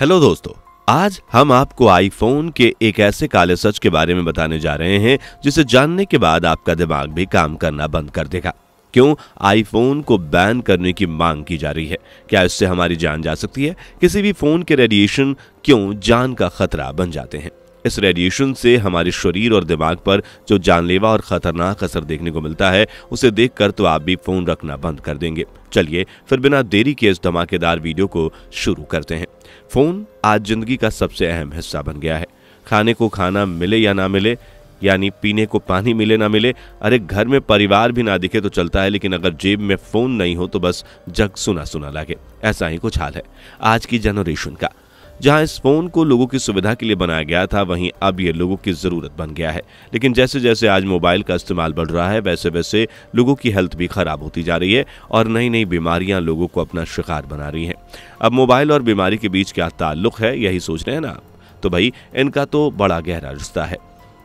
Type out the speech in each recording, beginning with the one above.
hello दोस्तों आज हम आपको आईफोन के एक ऐसे काले सच के बारे में बताने जा रहे हैं जिसे जानने के बाद आपका दिमाग भी काम करना बंद कर देगा क्यों आईफोन को बैन करने की मांग की जा रही है क्या इससे हमारी जान जा सकती है किसी भी फोन के रेडिएशन क्यों जान का खतरा बन जाते हैं इस रेडिएशन से हमारे शरीर और दिमाग पर जो जानलेवा और खतरनाक असर देखने को मिलता है उसे देखकर तो आप भी फोन रखना बंद कर देंगे चलिए फिर बिना देरी के इस धमाकेदार वीडियो को शुरू करते हैं फोन आज जिंदगी का सबसे अहम हिस्सा बन गया है खाने को खाना मिले या ना मिले यानी पीने को पानी मिले ना मिले अरे घर में परिवार भी ना दिखे तो चलता है लेकिन अगर जेब में फोन नहीं हो तो बस जग सुना सुना लगे ऐसा ही कुछ हाल है आज की जनरेशन का जहां इस फोन को लोगों की सुविधा के लिए बनाया गया था वहीं अब ये लोगों की जरूरत बन गया है लेकिन जैसे जैसे आज मोबाइल का इस्तेमाल बढ़ रहा है वैसे वैसे लोगों की हेल्थ भी खराब होती जा रही है और नई नई बीमारियां लोगों को अपना शिकार बना रही हैं अब मोबाइल और बीमारी के बीच क्या ताल्लुक है यही सोच रहे हैं ना तो भाई इनका तो बड़ा गहरा रिश्ता है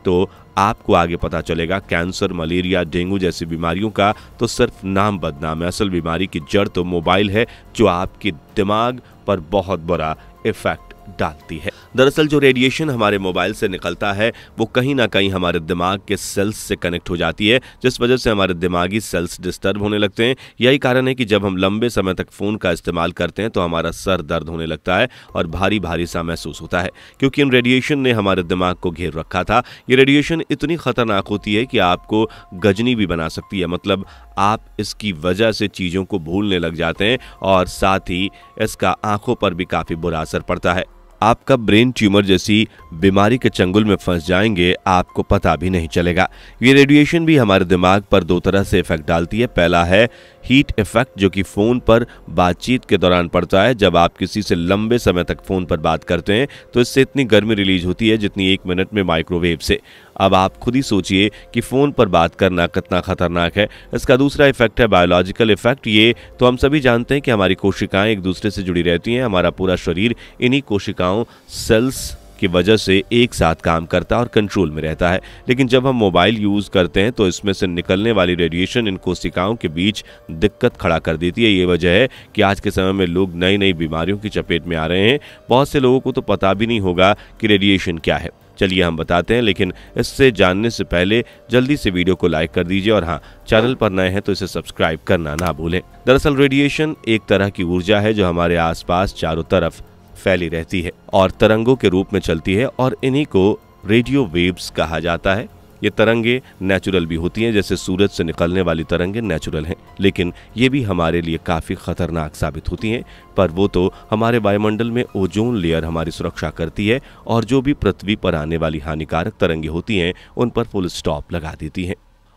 तो आपको आगे पता चलेगा कैंसर मलेरिया डेंगू जैसी बीमारियों का तो सिर्फ नाम बदनाम है असल बीमारी की जड़ तो मोबाइल है जो आपके दिमाग पर बहुत बड़ा इफेक्ट डालती है दरअसल जो रेडिएशन हमारे मोबाइल से निकलता है वो कहीं ना कहीं हमारे दिमाग के सेल्स से कनेक्ट हो जाती है जिस वजह से हमारे दिमागी सेल्स डिस्टर्ब होने लगते हैं यही कारण है कि जब हम लंबे समय तक फ़ोन का इस्तेमाल करते हैं तो हमारा सर दर्द होने लगता है और भारी भारी सा महसूस होता है क्योंकि इन रेडिएशन ने हमारे दिमाग को घेर रखा था ये रेडिएशन इतनी ख़तरनाक होती है कि आपको गजनी भी बना सकती है मतलब आप इसकी वजह से चीज़ों को भूलने लग जाते हैं और साथ ही इसका आंखों पर भी काफ़ी बुरा असर पड़ता है आपका ब्रेन ट्यूमर जैसी बीमारी के चंगुल में फंस जाएंगे आपको पता भी नहीं चलेगा ये रेडिएशन भी हमारे दिमाग पर दो तरह से इफेक्ट डालती है पहला है हीट इफेक्ट जो कि फ़ोन पर बातचीत के दौरान पड़ता है जब आप किसी से लंबे समय तक फ़ोन पर बात करते हैं तो इससे इतनी गर्मी रिलीज होती है जितनी एक मिनट में माइक्रोवेव से अब आप खुद ही सोचिए कि फ़ोन पर बात करना कितना खतरनाक है इसका दूसरा इफेक्ट है बायोलॉजिकल इफेक्ट ये तो हम सभी जानते हैं कि हमारी कोशिकाएं एक दूसरे से जुड़ी रहती हैं हमारा पूरा शरीर इन्हीं कोशिकाओं सेल्स की वजह से एक साथ काम करता है और कंट्रोल में रहता है लेकिन जब हम मोबाइल यूज़ करते हैं तो इसमें से निकलने वाली रेडिएशन इन कोशिकाओं के बीच दिक्कत खड़ा कर देती है ये वजह है कि आज के समय में लोग नई नई बीमारियों की चपेट में आ रहे हैं बहुत से लोगों को तो पता भी नहीं होगा कि रेडिएशन क्या है चलिए हम बताते हैं लेकिन इससे जानने से पहले जल्दी से वीडियो को लाइक कर दीजिए और हाँ चैनल पर नए हैं तो इसे सब्सक्राइब करना ना भूलें दरअसल रेडिएशन एक तरह की ऊर्जा है जो हमारे आसपास चारों तरफ फैली रहती है और तरंगों के रूप में चलती है और इन्हीं को रेडियो वेव्स कहा जाता है ये तरंगे नेचुरल भी होती हैं जैसे सूरज से निकलने वाली तरंगे नेचुरल हैं लेकिन ये भी हमारे लिए काफ़ी खतरनाक साबित होती हैं पर वो तो हमारे वायुमंडल में ओजोन लेयर हमारी सुरक्षा करती है और जो भी पृथ्वी पर आने वाली हानिकारक तरंगे होती हैं उन पर फुल स्टॉप लगा देती हैं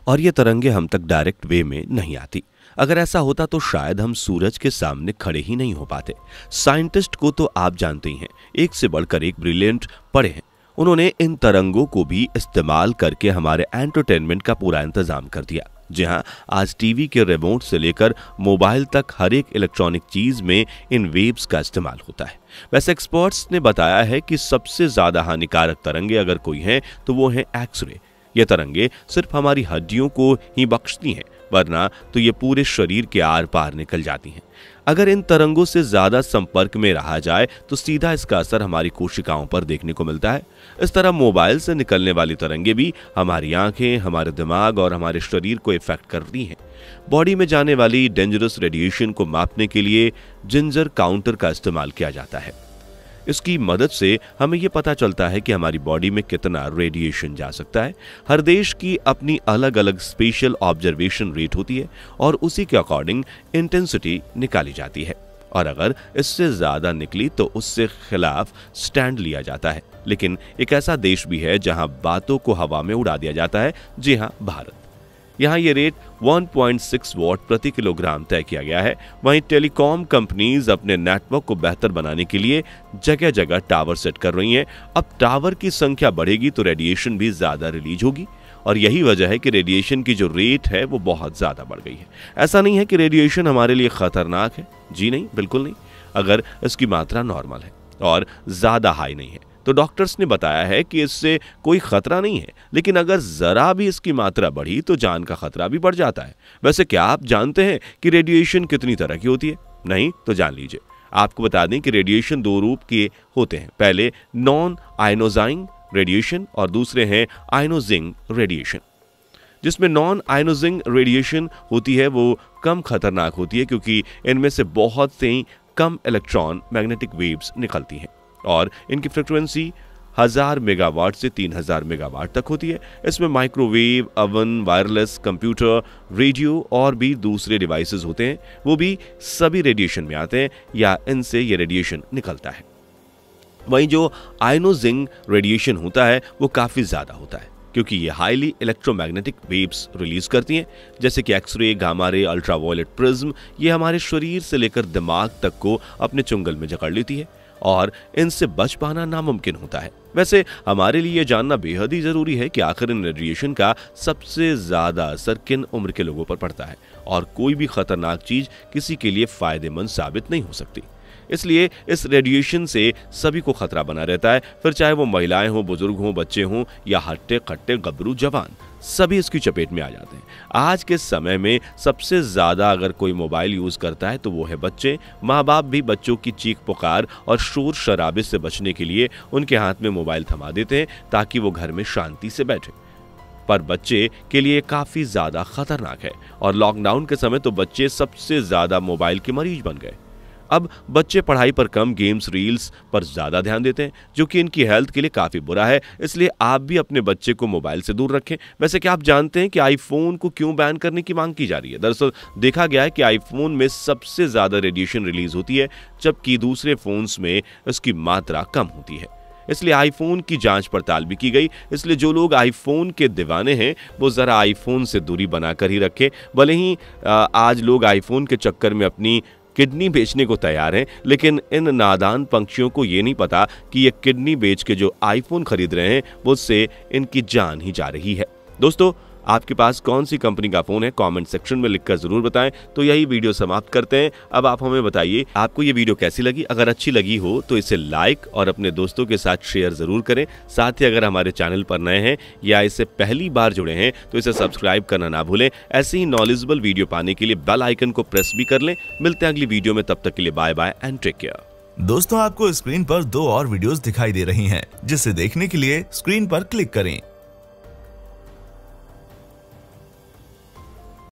और ये तरंगे हम तक डायरेक्ट वे में नहीं आती अगर ऐसा होता तो शायद हम सूरज के सामने खड़े ही नहीं हो पाते साइंटिस्ट को तो आप जानते ही हैं एक से बढ़कर एक ब्रिलियंट पढ़े हैं उन्होंने इन तरंगों को भी इस्तेमाल करके हमारे एंटरटेनमेंट का पूरा इंतजाम कर दिया जी हाँ आज टीवी के रिमोट से लेकर मोबाइल तक हर एक इलेक्ट्रॉनिक चीज में इन वेव्स का इस्तेमाल होता है वैसे एक्सपर्ट्स ने बताया है कि सबसे ज्यादा हानिकारक तरंगे अगर कोई हैं तो वो हैं एक्सरे ये तरंगे सिर्फ हमारी हड्डियों को ही बख्शती हैं वरना तो ये पूरे शरीर के आर पार निकल जाती हैं अगर इन तरंगों से ज्यादा संपर्क में रहा जाए तो सीधा इसका असर हमारी कोशिकाओं पर देखने को मिलता है इस तरह मोबाइल से निकलने वाली तरंगे भी हमारी आंखें हमारे दिमाग और हमारे शरीर को इफेक्ट करती हैं बॉडी में जाने वाली डेंजरस रेडिएशन को मापने के लिए जिंजर काउंटर का इस्तेमाल किया जाता है इसकी मदद से हमें ये पता चलता है कि हमारी बॉडी में कितना रेडिएशन जा सकता है हर देश की अपनी अलग अलग स्पेशल ऑब्जर्वेशन रेट होती है और उसी के अकॉर्डिंग इंटेंसिटी निकाली जाती है और अगर इससे ज्यादा निकली तो उससे खिलाफ स्टैंड लिया जाता है लेकिन एक ऐसा देश भी है जहां बातों को हवा में उड़ा दिया जाता है जी हाँ भारत यहाँ ये रेट 1.6 वॉट प्रति किलोग्राम तय किया गया है वहीं टेलीकॉम कंपनीज अपने नेटवर्क को बेहतर बनाने के लिए जगह जगह टावर सेट कर रही हैं अब टावर की संख्या बढ़ेगी तो रेडिएशन भी ज्यादा रिलीज होगी और यही वजह है कि रेडिएशन की जो रेट है वो बहुत ज्यादा बढ़ गई है ऐसा नहीं है कि रेडिएशन हमारे लिए खतरनाक है जी नहीं बिल्कुल नहीं अगर इसकी मात्रा नॉर्मल है और ज्यादा हाई नहीं है तो डॉक्टर्स ने बताया है कि इससे कोई खतरा नहीं है लेकिन अगर ज़रा भी इसकी मात्रा बढ़ी तो जान का खतरा भी बढ़ जाता है वैसे क्या आप जानते हैं कि रेडिएशन कितनी तरह की होती है नहीं तो जान लीजिए आपको बता दें कि रेडिएशन दो रूप के होते हैं पहले नॉन आयनोजाइंग रेडिएशन और दूसरे हैं आयनोजिंग रेडिएशन जिसमें नॉन आयनोजिंग रेडिएशन होती है वो कम खतरनाक होती है क्योंकि इनमें से बहुत से कम इलेक्ट्रॉन मैग्नेटिक वेव्स निकलती हैं और इनकी फ्रिक्वेंसी हजार मेगावाट से तीन हजार मेगावाट तक होती है इसमें microwave oven wireless computer radio और भी दूसरे डिवाइसेस होते हैं वो भी सभी रेडिएशन में आते हैं या इनसे ये रेडिएशन निकलता है वहीं जो आयनोजिंग रेडिएशन होता है वो काफ़ी ज़्यादा होता है क्योंकि ये हाईली इलेक्ट्रोमैग्नेटिक वेव्स रिलीज करती हैं जैसे कि X ray gamma ray ultraviolet prism ये हमारे शरीर से लेकर दिमाग तक को अपने चुंगल में जकड़ लेती है और इनसे बच पाना नामुमकिन होता है वैसे हमारे लिए जानना बेहद ही जरूरी है कि आखिर इन रेडिएशन का सबसे ज्यादा असर किन उम्र के लोगों पर पड़ता है और कोई भी खतरनाक चीज किसी के लिए फायदेमंद साबित नहीं हो सकती इसलिए इस रेडिएशन से सभी को खतरा बना रहता है फिर चाहे वो महिलाएं हों बुजुर्ग हों बच्चे हों या हट्टे खट्टे गबरू जवान सभी उसकी चपेट में आ जाते हैं आज के समय में सबसे ज़्यादा अगर कोई मोबाइल यूज़ करता है तो वो है बच्चे माँ बाप भी बच्चों की चीख पुकार और शोर शराबे से बचने के लिए उनके हाथ में मोबाइल थमा देते हैं ताकि वो घर में शांति से बैठे पर बच्चे के लिए काफ़ी ज़्यादा खतरनाक है और लॉकडाउन के समय तो बच्चे सबसे ज़्यादा मोबाइल के मरीज बन गए अब बच्चे पढ़ाई पर कम गेम्स रील्स पर ज़्यादा ध्यान देते हैं जो कि इनकी हेल्थ के लिए काफ़ी बुरा है इसलिए आप भी अपने बच्चे को मोबाइल से दूर रखें वैसे क्या आप जानते हैं कि आईफोन को क्यों बैन करने की मांग की जा रही है दरअसल देखा गया है कि आईफोन में सबसे ज़्यादा रेडिएशन रिलीज होती है जबकि दूसरे फोन्स में इसकी मात्रा कम होती है इसलिए आईफोन की जांच पड़ताल भी की गई इसलिए जो लोग आईफोन के दीवाने हैं वो ज़रा आईफोन से दूरी बनाकर ही रखें भले ही आज लोग आईफोन के चक्कर में अपनी किडनी बेचने को तैयार हैं लेकिन इन नादान पंक्षियों को ये नहीं पता कि ये किडनी बेच के जो आईफोन खरीद रहे हैं उससे इनकी जान ही जा रही है दोस्तों आपके पास कौन सी कंपनी का फ़ोन है कॉमेंट सेक्शन में लिखकर ज़रूर बताएं तो यही वीडियो समाप्त करते हैं अब आप हमें बताइए आपको ये वीडियो कैसी लगी अगर अच्छी लगी हो तो इसे लाइक और अपने दोस्तों के साथ शेयर ज़रूर करें साथ ही अगर हमारे चैनल पर नए हैं या इसे पहली बार जुड़े हैं तो इसे सब्सक्राइब करना ना भूलें ऐसे ही नॉलेजेबल वीडियो पाने के लिए बेल आइकन को प्रेस भी कर लें मिलते हैं अगली वीडियो में तब तक के लिए bye bye and take care दोस्तों आपको स्क्रीन पर दो और वीडियोस दिखाई दे रही हैं, जिसे देखने के लिए स्क्रीन पर क्लिक करें